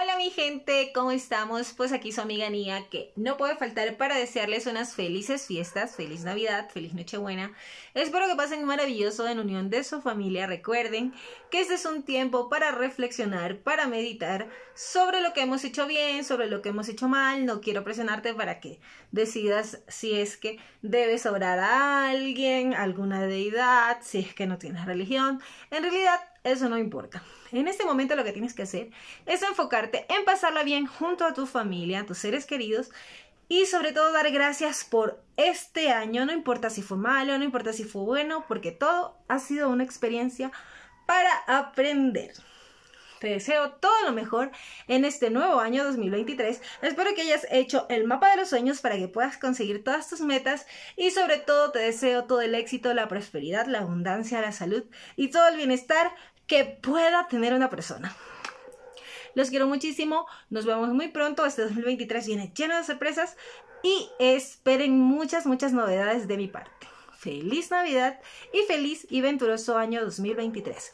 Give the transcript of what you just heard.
Hola mi gente, ¿cómo estamos? Pues aquí su amiga Nia, que no puede faltar para desearles unas felices fiestas, feliz Navidad, feliz Nochebuena. Espero que pasen maravilloso en unión de su familia. Recuerden que este es un tiempo para reflexionar, para meditar sobre lo que hemos hecho bien, sobre lo que hemos hecho mal. No quiero presionarte para que decidas si es que debes orar a alguien, alguna deidad, si es que no tienes religión. En realidad, eso no importa. En este momento lo que tienes que hacer es enfocarte en pasarla bien junto a tu familia, a tus seres queridos y sobre todo dar gracias por este año, no importa si fue malo, no importa si fue bueno, porque todo ha sido una experiencia para aprender. Te deseo todo lo mejor en este nuevo año 2023. Espero que hayas hecho el mapa de los sueños para que puedas conseguir todas tus metas y sobre todo te deseo todo el éxito, la prosperidad, la abundancia, la salud y todo el bienestar que pueda tener una persona. Los quiero muchísimo, nos vemos muy pronto, este 2023 viene lleno de sorpresas y esperen muchas, muchas novedades de mi parte. Feliz Navidad y feliz y venturoso año 2023.